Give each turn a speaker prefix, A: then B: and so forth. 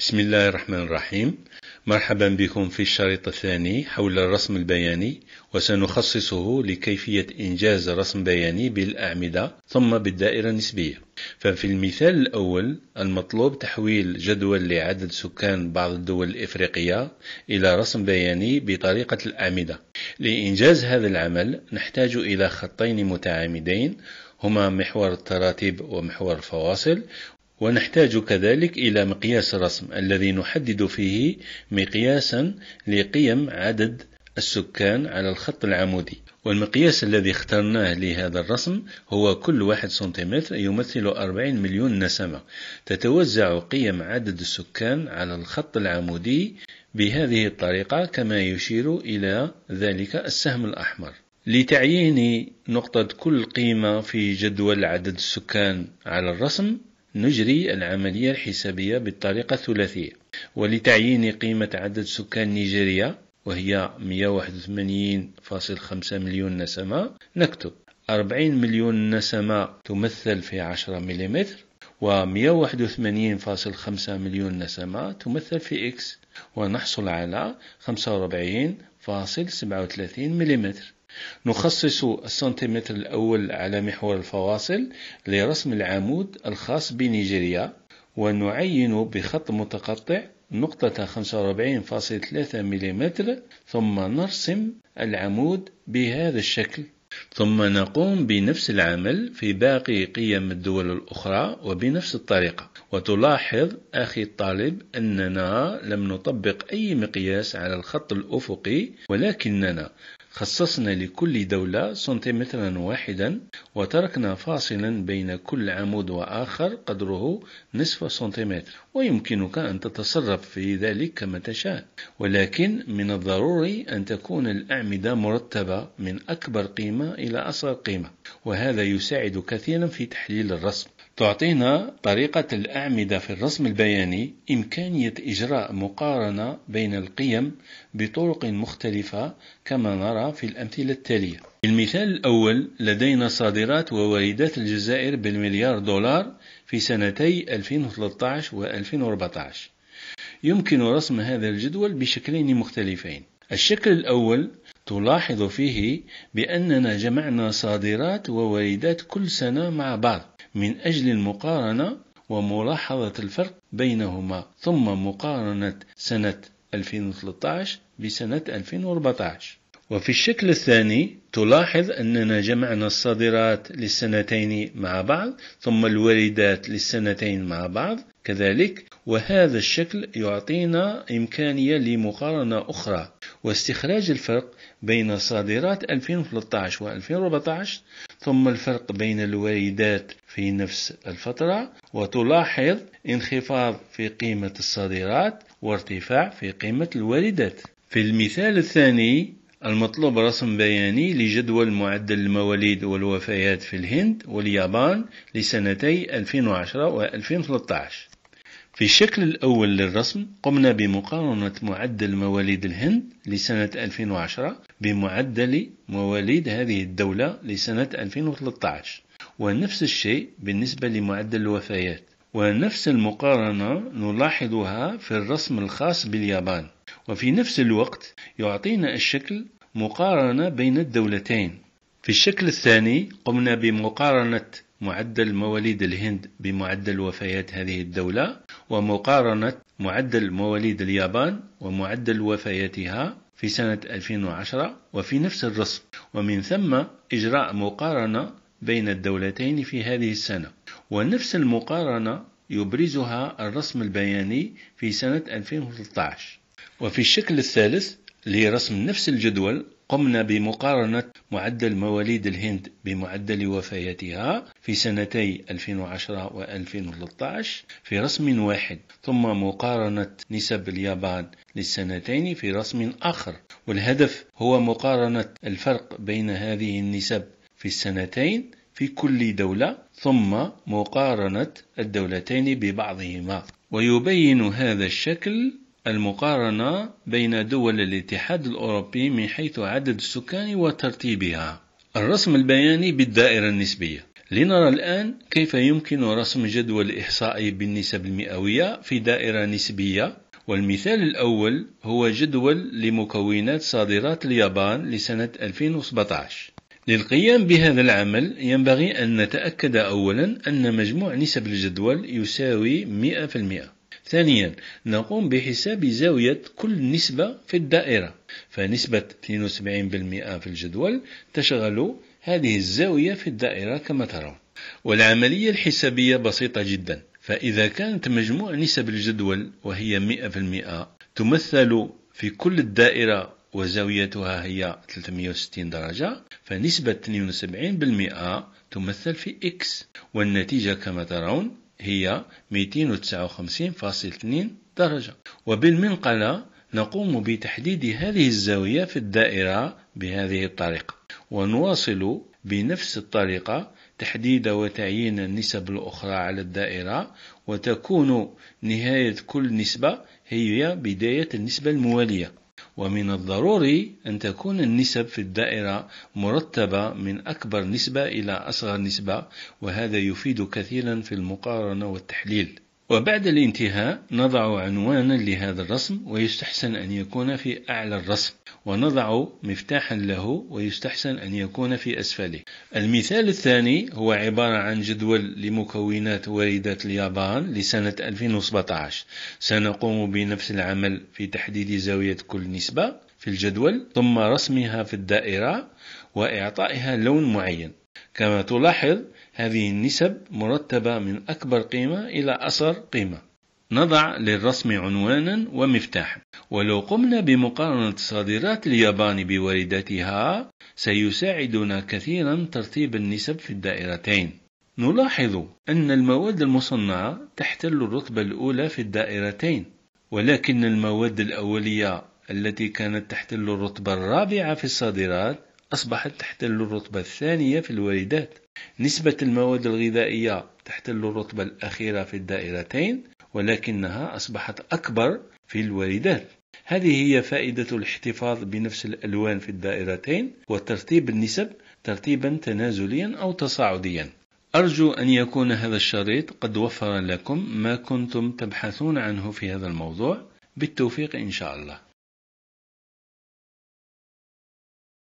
A: بسم الله الرحمن الرحيم مرحبا بكم في الشريط الثاني حول الرسم البياني وسنخصصه لكيفية إنجاز رسم بياني بالأعمدة ثم بالدائرة النسبية ففي المثال الأول المطلوب تحويل جدول لعدد سكان بعض الدول الإفريقية إلى رسم بياني بطريقة الأعمدة لإنجاز هذا العمل نحتاج إلى خطين متعامدين هما محور التراتيب ومحور الفواصل ونحتاج كذلك إلى مقياس رسم الذي نحدد فيه مقياسا لقيم عدد السكان على الخط العمودي والمقياس الذي اخترناه لهذا الرسم هو كل واحد سنتيمتر يمثل 40 مليون نسمة تتوزع قيم عدد السكان على الخط العمودي بهذه الطريقة كما يشير إلى ذلك السهم الأحمر لتعيين نقطة كل قيمة في جدول عدد السكان على الرسم نجري العملية الحسابية بالطريقة الثلاثية ولتعيين قيمة عدد سكان نيجيريا وهي 181.5 مليون نسمة نكتب 40 مليون نسمة تمثل في 10 ملم و 181.5 مليون نسمة تمثل في إكس ونحصل على 45.37 ملم نخصص السنتيمتر الأول على محور الفواصل لرسم العمود الخاص بنيجيريا ونعين بخط متقطع نقطة 45.3 ملم ثم نرسم العمود بهذا الشكل ثم نقوم بنفس العمل في باقي قيم الدول الأخرى وبنفس الطريقة وتلاحظ أخي الطالب أننا لم نطبق أي مقياس على الخط الأفقي ولكننا خصصنا لكل دولة سنتيمترا واحدا وتركنا فاصلا بين كل عمود وآخر قدره نصف سنتيمتر ويمكنك أن تتصرف في ذلك كما تشاء ولكن من الضروري أن تكون الأعمدة مرتبة من أكبر قيمة إلى أصغر قيمة وهذا يساعد كثيرا في تحليل الرسم تعطينا طريقة الأعمدة في الرسم البياني إمكانية إجراء مقارنة بين القيم بطرق مختلفة كما نرى في الأمثلة التالية. المثال الأول لدينا صادرات وواردات الجزائر بالمليار دولار في سنتي 2013 و 2014. يمكن رسم هذا الجدول بشكلين مختلفين. الشكل الأول تلاحظ فيه بأننا جمعنا صادرات وواردات كل سنة مع بعض من أجل المقارنة وملاحظة الفرق بينهما ثم مقارنة سنة 2013 بسنة 2014 وفي الشكل الثاني تلاحظ أننا جمعنا الصادرات للسنتين مع بعض ثم الواردات للسنتين مع بعض كذلك وهذا الشكل يعطينا إمكانية لمقارنة أخرى واستخراج الفرق بين صادرات 2013 و 2014 ثم الفرق بين الواردات في نفس الفترة وتلاحظ انخفاض في قيمة الصادرات وارتفاع في قيمة الواردات في المثال الثاني المطلوب رسم بياني لجدول معدل المواليد والوفيات في الهند واليابان لسنتي 2010 و 2013 في الشكل الأول للرسم قمنا بمقارنة معدل مواليد الهند لسنة 2010 بمعدل مواليد هذه الدولة لسنة 2013 ونفس الشيء بالنسبة لمعدل الوفيات ونفس المقارنة نلاحظها في الرسم الخاص باليابان وفي نفس الوقت يعطينا الشكل مقارنة بين الدولتين في الشكل الثاني قمنا بمقارنة معدل مواليد الهند بمعدل وفيات هذه الدولة ومقارنة معدل مواليد اليابان ومعدل وفياتها في سنة 2010 وفي نفس الرسم ومن ثم إجراء مقارنة بين الدولتين في هذه السنة ونفس المقارنة يبرزها الرسم البياني في سنة 2013 وفي الشكل الثالث لرسم نفس الجدول قمنا بمقارنة معدل مواليد الهند بمعدل وفياتها في سنتي 2010 و 2013 في رسم واحد ثم مقارنة نسب اليابان للسنتين في رسم آخر والهدف هو مقارنة الفرق بين هذه النسب في السنتين في كل دولة ثم مقارنة الدولتين ببعضهما ويبين هذا الشكل المقارنة بين دول الاتحاد الأوروبي من حيث عدد السكان وترتيبها الرسم البياني بالدائرة النسبية لنرى الآن كيف يمكن رسم جدول إحصائي بالنسب المئوية في دائرة نسبية والمثال الأول هو جدول لمكونات صادرات اليابان لسنة 2017 للقيام بهذا العمل ينبغي أن نتأكد أولا أن مجموع نسب الجدول يساوي 100% ثانيا نقوم بحساب زاوية كل نسبة في الدائرة فنسبة 72% في الجدول تشغل هذه الزاوية في الدائرة كما ترون والعملية الحسابية بسيطة جدا فإذا كانت مجموع نسب الجدول وهي 100% تمثل في كل الدائرة وزاويتها هي 360 درجة فنسبة 72% تمثل في X والنتيجة كما ترون هي 259.2 درجة وبالمنقلة نقوم بتحديد هذه الزاوية في الدائرة بهذه الطريقة ونواصل بنفس الطريقة تحديد وتعيين النسب الأخرى على الدائرة وتكون نهاية كل نسبة هي بداية النسبة الموالية ومن الضروري أن تكون النسب في الدائرة مرتبة من أكبر نسبة إلى أصغر نسبة وهذا يفيد كثيرا في المقارنة والتحليل وبعد الانتهاء نضع عنوانا لهذا الرسم ويستحسن أن يكون في أعلى الرسم ونضع مفتاحا له ويستحسن أن يكون في أسفله المثال الثاني هو عبارة عن جدول لمكونات واردات اليابان لسنة 2017 سنقوم بنفس العمل في تحديد زاوية كل نسبة في الجدول ثم رسمها في الدائرة وإعطائها لون معين كما تلاحظ هذه النسب مرتبة من أكبر قيمة إلى أصغر قيمة نضع للرسم عنوانا ومفتاحا ولو قمنا بمقارنة صادرات اليابان بوارداتها سيساعدنا كثيرا ترتيب النسب في الدائرتين نلاحظ أن المواد المصنعة تحتل الرتبة الأولى في الدائرتين ولكن المواد الأولية التي كانت تحتل الرتبة الرابعة في الصادرات أصبحت تحتل الرتبة الثانية في الواردات نسبة المواد الغذائية تحتل الرتبة الأخيرة في الدائرتين ولكنها أصبحت أكبر في الواردات هذه هي فائدة الاحتفاظ بنفس الألوان في الدائرتين وترتيب النسب ترتيبا تنازليا أو تصاعديا أرجو أن يكون هذا الشريط قد وفر لكم ما كنتم تبحثون عنه في هذا الموضوع بالتوفيق إن شاء الله